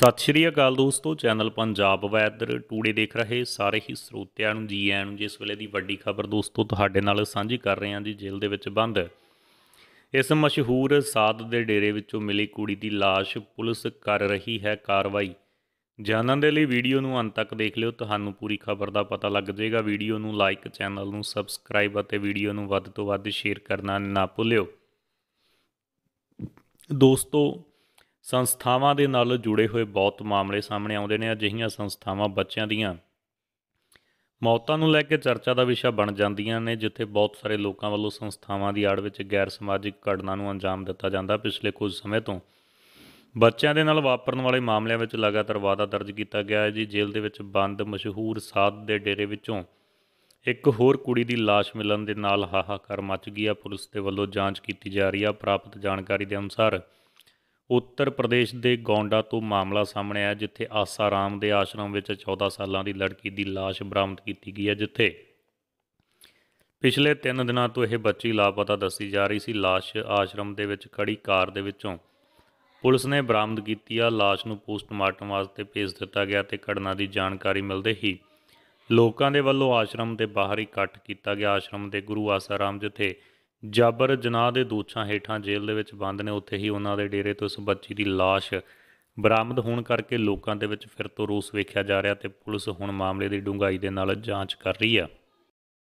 ਸਤਿ ਸ਼੍ਰੀ ਅਕਾਲ ਦੋਸਤੋ channel Punjab weather today ਦੇਖ ਰਹੇ ਸਾਰੇ ਹੀ ਸਰੋਤਿਆਂ ਨੂੰ ਜੀ ਆਇਆਂ ਨੂੰ ਜਿਸ ਵੇਲੇ ਦੀ ਵੱਡੀ ਖਬਰ ਦੋਸਤੋ ਤੁਹਾਡੇ ਨਾਲ ਸਾਂਝੀ ਕਰ ਰਹੇ ਹਾਂ ਜੀ ਜੇਲ੍ਹ ਦੇ ਵਿੱਚ ਬੰਦ ਇਸ ਮਸ਼ਹੂਰ ਸਾਧ ਦੇ ਡੇਰੇ ਵਿੱਚੋਂ ਮਿਲੀ ਕੁੜੀ ਦੀ লাশ ਪੁਲਿਸ ਕਰ ਰਹੀ ਹੈ ਕਾਰਵਾਈ ਜਾਣਨ ਦੇ ਲਈ ਵੀਡੀਓ ਨੂੰ ਅੰਤ ਤੱਕ ਦੇਖ ਲਿਓ ਤੁਹਾਨੂੰ ਪੂਰੀ ਖਬਰ ਦਾ ਪਤਾ ਲੱਗ ਜਾਏਗਾ ਵੀਡੀਓ ਨੂੰ ਲਾਈਕ ਚੈਨਲ ਨੂੰ ਸਬਸਕ੍ਰਾਈਬ ਅਤੇ ਵੀਡੀਓ ਨੂੰ ਵੱਧ ਤੋਂ ਵੱਧ ਸ਼ੇਅਰ ਕਰਨਾ ਨਾ ਭੁੱਲਿਓ ਦੋਸਤੋ ਸੰਸਥਾਵਾਂ ਦੇ ਨਾਲ ਜੁੜੇ ਹੋਏ ਬਹੁਤ ਮਾਮਲੇ ਸਾਹਮਣੇ ਆਉਂਦੇ ਨੇ ਅਜਿਹੀਆਂ ਸੰਸਥਾਵਾਂ ਬੱਚਿਆਂ ਦੀਆਂ ਮੌਤਾਂ ਨੂੰ ਲੈ ਕੇ ਚਰਚਾ ਦਾ ਵਿਸ਼ਾ ਬਣ ਜਾਂਦੀਆਂ ਨੇ ਜਿੱਥੇ ਬਹੁਤ ਸਾਰੇ ਲੋਕਾਂ ਵੱਲੋਂ ਸੰਸਥਾਵਾਂ ਦੀ ਆੜ ਵਿੱਚ ਗੈਰ ਸਮਾਜਿਕ ਘਟਨਾ ਨੂੰ ਅੰਜਾਮ ਦਿੱਤਾ ਜਾਂਦਾ ਪਿਛਲੇ ਕੁਝ ਸਮੇਂ ਤੋਂ ਬੱਚਿਆਂ ਦੇ ਨਾਲ ਵਾਪਰਨ ਵਾਲੇ ਮਾਮਲਿਆਂ ਵਿੱਚ ਲਗਾਤਾਰ ਵਾਧਾ ਦਰਜ ਕੀਤਾ ਗਿਆ ਹੈ ਜੀ ਜੇਲ੍ਹ ਦੇ ਵਿੱਚ ਬੰਦ ਮਸ਼ਹੂਰ ਸਾਧ ਦੇ ਡੇਰੇ ਵਿੱਚੋਂ ਇੱਕ ਹੋਰ ਕੁੜੀ ਦੀ লাশ ਮਿਲਣ ਦੇ ਨਾਲ ਹਾਹਾਕਾਰ ਮਚ ਗਿਆ ਪੁਲਿਸ ਦੇ ਵੱਲੋਂ ਜਾਂਚ ਕੀਤੀ ਜਾ ਰਹੀ ਹੈ ਪ੍ਰਾਪਤ ਜਾਣਕਾਰੀ ਦੇ ਅਨੁਸਾਰ ਉੱਤਰ ਪ੍ਰਦੇਸ਼ ਦੇ ਗੋਂਡਾ ਤੋਂ ਮਾਮਲਾ ਸਾਹਮਣੇ ਆਇਆ ਜਿੱਥੇ ਆਸਾਰਾਮ ਦੇ ਆਸ਼ਰਮ ਵਿੱਚ 14 ਸਾਲਾਂ ਦੀ ਲੜਕੀ ਦੀ লাশ ਬਰਾਮਦ ਕੀਤੀ ਗਈ ਹੈ ਜਿੱਥੇ ਪਿਛਲੇ 3 ਦਿਨਾਂ ਤੋਂ ਇਹ ਬੱਚੀ ਲਾਪਤਾ ਦੱਸੀ ਜਾ ਰਹੀ ਸੀ লাশ ਆਸ਼ਰਮ ਦੇ ਵਿੱਚ ਖੜੀ ਕਾਰ ਦੇ ਵਿੱਚੋਂ ਪੁਲਿਸ ਨੇ ਬਰਾਮਦ ਕੀਤੀ ਆ লাশ ਨੂੰ ਪੋਸਟਮਾਰਟਮ ਵਾਸਤੇ ਭੇਜ ਦਿੱਤਾ ਗਿਆ ਤੇ ਘਟਨਾ ਦੀ ਜਾਣਕਾਰੀ ਮਿਲਦੇ ਹੀ ਲੋਕਾਂ ਦੇ ਵੱਲੋਂ ਆਸ਼ਰਮ ਦੇ ਬਾਹਰ ਇਕੱਠ ਕੀਤਾ ਗਿਆ ਆਸ਼ਰਮ ਦੇ ਗੁਰੂ ਆਸਾਰਾਮ ਜਿੱਥੇ ਜਾਬਰ ਜਨਾਹ ਦੇ ਦੋਛਾਂ ਹੇਠਾਂ ਜੇਲ੍ਹ ਦੇ ਵਿੱਚ ਬੰਦ ਨੇ ਉੱਥੇ ਹੀ ਉਹਨਾਂ ਦੇ ਡੇਰੇ ਤੋਂ ਉਸ ਬੱਚੀ ਦੀ ਲਾਸ਼ ਬਰਾਮਦ ਹੋਣ ਕਰਕੇ ਲੋਕਾਂ ਦੇ ਵਿੱਚ ਫਿਰ ਤੋਂ ਰੋਸ ਵੇਖਿਆ ਜਾ ਰਿਹਾ ਤੇ ਪੁਲਿਸ ਹੁਣ ਮਾਮਲੇ ਦੀ ਡੂੰਘਾਈ ਦੇ ਨਾਲ ਜਾਂਚ ਕਰ ਰਹੀ ਆ